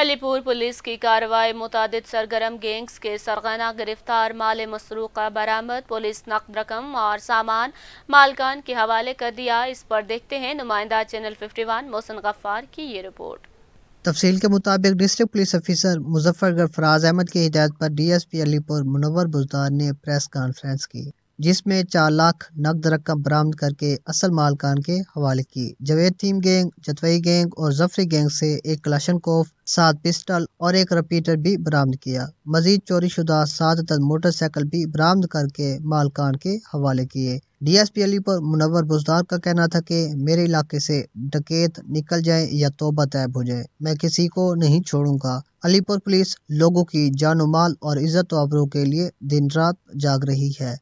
Alipur police की कार्रवाई मुताद सरगर्म gangs के सरगना गिरफ्तार माल का बरामद पुलिस नकद रकम और सामान मालकान के हवाले कर दिया इस पर देखते हैं नुमाइंदा channel fifty one Mohsin Ghaffar की ये रिपोर्ट तफसील के मुताबिक district police officer Muzaffargarh Faraz Ahmed की हिदायत पर डीएसपी अलीपुर मुनवर बुजदार ने प्रेस कॉन्फ्रेंस की जिसमें चार लाख नकद रकम बरामद करके असल मालकान के हवाले की जवेद थीम गैंग जतवई गैंग और जफरी गैंग से एक कोफ सात पिस्टल और एक रपीटर भी बरामद किया मजीद चोरी शुदा सात दस मोटरसाइकिल भी बरामद करके मालकान के हवाले किए D S P Alipur Munawar Buzdar का कहना था कि मेरे इलाके से डकैत निकल जाए या तोबा तैब हो जाए मैं किसी को नहीं छोड़ूंगा अलीपुर पुलिस लोगों की जानो माल और इज्जत आबरू के लिए दिन रात जाग रही है